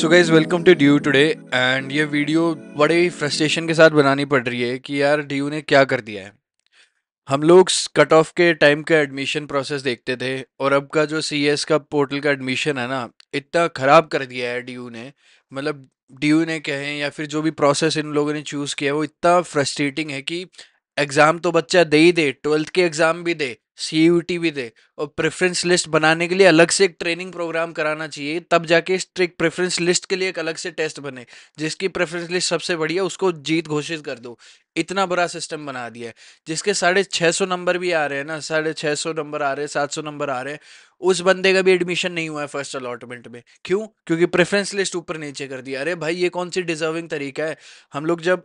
so guys welcome to due today and ये video बड़े ही फ्रस्ट्रेशन के साथ बनानी पड़ रही है कि यार डी ने क्या कर दिया है हम लोग कट ऑफ के टाइम का एडमिशन प्रोसेस देखते थे और अब का जो सी एस का पोर्टल का एडमिशन है ना इतना ख़राब कर दिया है डी ने मतलब डी ने कहें या फिर जो भी प्रोसेस इन लोगों ने चूज़ किया है वो इतना फ्रस्ट्रेटिंग है कि एग्ज़ाम तो बच्चा दे ही दे ट्वेल्थ के एग्ज़ाम भी दे सी भी दे और प्रेफरेंस लिस्ट बनाने के लिए अलग से एक ट्रेनिंग प्रोग्राम कराना चाहिए तब जाके स्ट्रिक प्रेफरेंस लिस्ट के लिए एक अलग से टेस्ट बने जिसकी प्रेफरेंस लिस्ट सबसे बढ़िया उसको जीत घोषित कर दो इतना बुरा सिस्टम बना दिया है जिसके साढ़े छः सौ नंबर भी आ रहे हैं ना साढ़े छः सौ नंबर आ रहे हैं सात सौ नंबर आ रहे हैं उस बंदे का भी एडमिशन नहीं हुआ है फर्स्ट अलॉटमेंट में क्यों क्योंकि प्रेफरेंस लिस्ट ऊपर नीचे कर दिया अरे भाई ये कौन सी डिजर्विंग तरीका है हम लोग जब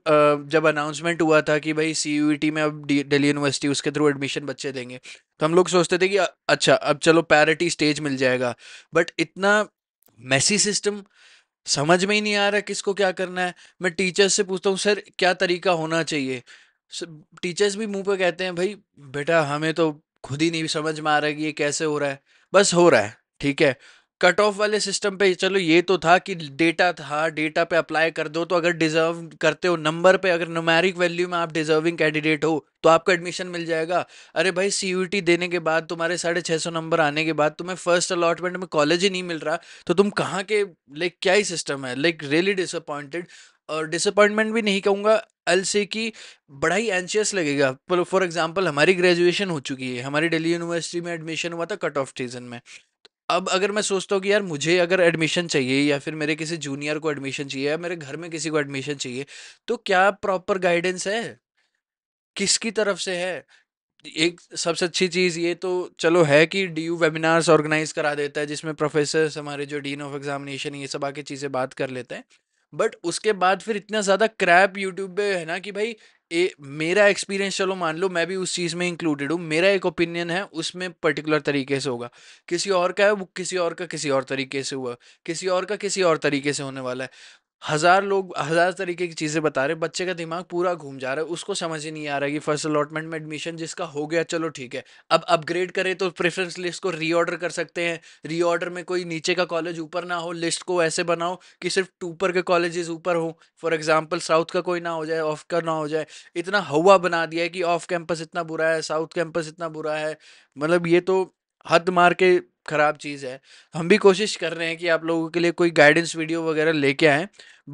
जब अनाउंसमेंट हुआ था कि भाई सी e में अब दिल्ली यूनिवर्सिटी उसके थ्रू एडमिशन बच्चे देंगे तो हम लोग सोचते थे कि अच्छा अब चलो पैरिटी स्टेज मिल जाएगा बट इतना मैसी सिस्टम समझ में ही नहीं आ रहा किसको क्या करना है मैं टीचर्स से पूछता हूँ सर क्या तरीका होना चाहिए टीचर्स भी मुंह पे कहते हैं भाई बेटा हमें तो खुद ही नहीं समझ में आ रहा है कि ये कैसे हो रहा है बस हो रहा है ठीक है कट ऑफ वाले सिस्टम पे चलो ये तो था कि डेटा था डेटा पे अप्लाई कर दो तो अगर डिजर्व करते हो नंबर पे अगर नुमेरिक वैल्यू में आप डिजर्विंग कैंडिडेट हो तो आपको एडमिशन मिल जाएगा अरे भाई सी देने के बाद तुम्हारे साढ़े छः सौ नंबर आने के बाद तुम्हें फर्स्ट अलॉटमेंट में कॉलेज ही नहीं मिल रहा तो तुम कहाँ के लाइक क्या ही सिस्टम है लाइक रियली डिसअपॉइंटेड और डिसअपॉइंटमेंट भी नहीं कहूँगा एल से कि बड़ा ही एंशियस लगेगा फॉर एग्ज़ाम्पल हमारी ग्रेजुएशन हो चुकी है हमारी दिल्ली यूनिवर्सिटी में एडमिशन हुआ था कट ऑफ सीजन में अब अगर मैं सोचता हूँ कि यार मुझे अगर एडमिशन चाहिए या फिर मेरे किसी जूनियर को एडमिशन चाहिए या मेरे घर में किसी को एडमिशन चाहिए तो क्या प्रॉपर गाइडेंस है किसकी तरफ से है एक सबसे अच्छी चीज़ ये तो चलो है कि डी यू वेबिनार्स ऑर्गेनाइज करा देता है जिसमें प्रोफेसर हमारे जो डीन ऑफ एग्जामिनेशन ये सब आके चीज़ें बात कर लेते हैं बट उसके बाद फिर इतना ज़्यादा क्रैप यूट्यूब पे है ना कि भाई ए, मेरा एक्सपीरियंस चलो मान लो मैं भी उस चीज़ में इंक्लूडेड हूँ मेरा एक ओपिनियन है उसमें पर्टिकुलर तरीके से होगा किसी और का है वो किसी और का किसी और तरीके से हुआ किसी और का किसी और तरीके से होने वाला है हज़ार लोग हज़ार तरीके की चीज़ें बता रहे बच्चे का दिमाग पूरा घूम जा रहा है उसको समझ ही नहीं आ रहा कि फर्स्ट अलॉटमेंट में एडमिशन जिसका हो गया चलो ठीक है अब अपग्रेड करें तो प्रेफरेंस लिस्ट को रीऑर्डर कर सकते हैं रीऑर्डर में कोई नीचे का कॉलेज ऊपर ना हो लिस्ट को ऐसे बनाओ कि सिर्फ टूपर के कॉलेजेस ऊपर हों फॉर एग्जाम्पल साउथ का कोई ना हो जाए ऑफ का ना हो जाए इतना हवा बना दिया है कि ऑफ कैंपस इतना बुरा है साउथ कैंपस इतना बुरा है मतलब ये तो हद मार के ख़राब चीज़ है हम भी कोशिश कर रहे हैं कि आप लोगों के लिए कोई गाइडेंस वीडियो वगैरह लेके आएँ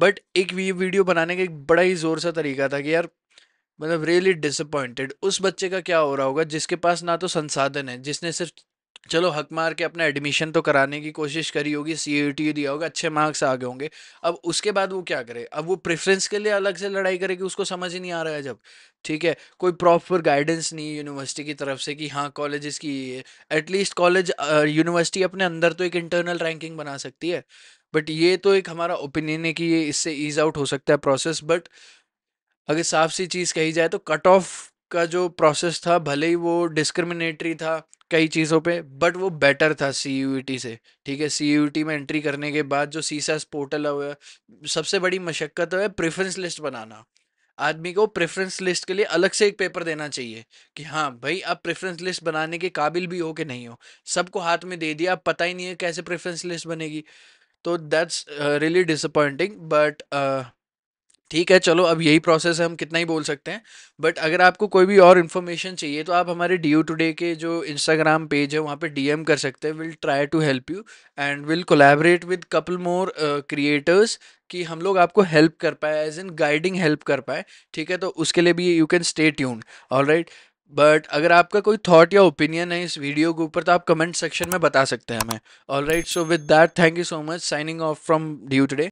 बट एक वीडियो बनाने का एक बड़ा ही ज़ोर सा तरीका था कि यार मतलब रियली डिसअपॉइंटेड उस बच्चे का क्या हो रहा होगा जिसके पास ना तो संसाधन है जिसने सिर्फ चलो हक मार के अपना एडमिशन तो कराने की कोशिश करी होगी सी ए टी दिया होगा अच्छे मार्क्स आ गए होंगे अब उसके बाद वो क्या करे अब वो प्रेफरेंस के लिए अलग से लड़ाई करे कि उसको समझ ही नहीं आ रहा है जब ठीक है कोई प्रॉपर गाइडेंस नहीं यूनिवर्सिटी की तरफ से कि हाँ कॉलेजेस की एटलीस्ट कॉलेज यूनिवर्सिटी अपने अंदर तो एक इंटरनल रैंकिंग बना सकती है बट ये तो एक हमारा ओपिनियन है कि ये इससे ईज आउट हो सकता है प्रोसेस बट अगर साफ सी चीज़ कही जाए तो कट ऑफ का जो प्रोसेस था भले ही वो डिस्क्रिमिनेटरी था कई चीज़ों पे बट वो बेटर था सी यू टी से ठीक है सी यू टी में एंट्री करने के बाद जो सी सीसास पोर्टल है सबसे बड़ी मशक्क़त है प्रेफरेंस लिस्ट बनाना आदमी को प्रेफरेंस लिस्ट के लिए अलग से एक पेपर देना चाहिए कि हाँ भाई आप प्रेफरेंस लिस्ट बनाने के काबिल भी हो कि नहीं हो सबको हाथ में दे दिया आप पता ही नहीं है कैसे प्रेफरेंस लिस्ट बनेगी तो दैट्स रियली डिसअपॉइंटिंग बट ठीक है चलो अब यही प्रोसेस है हम कितना ही बोल सकते हैं बट अगर आपको कोई भी और इन्फॉर्मेशन चाहिए तो आप हमारे डी यू टूडे के जो इंस्टाग्राम पेज है वहाँ पे डीएम कर सकते हैं will try to help you and will collaborate with couple more creators कि हम लोग आपको हेल्प कर पाए एज इन गाइडिंग हेल्प कर पाए ठीक है तो उसके लिए भी you can stay tuned all right but अगर आपका कोई थॉट या ओपिनियन है इस वीडियो के ऊपर तो आप कमेंट सेक्शन में बता सकते हैं हमें all right so with that thank you so much signing off from due today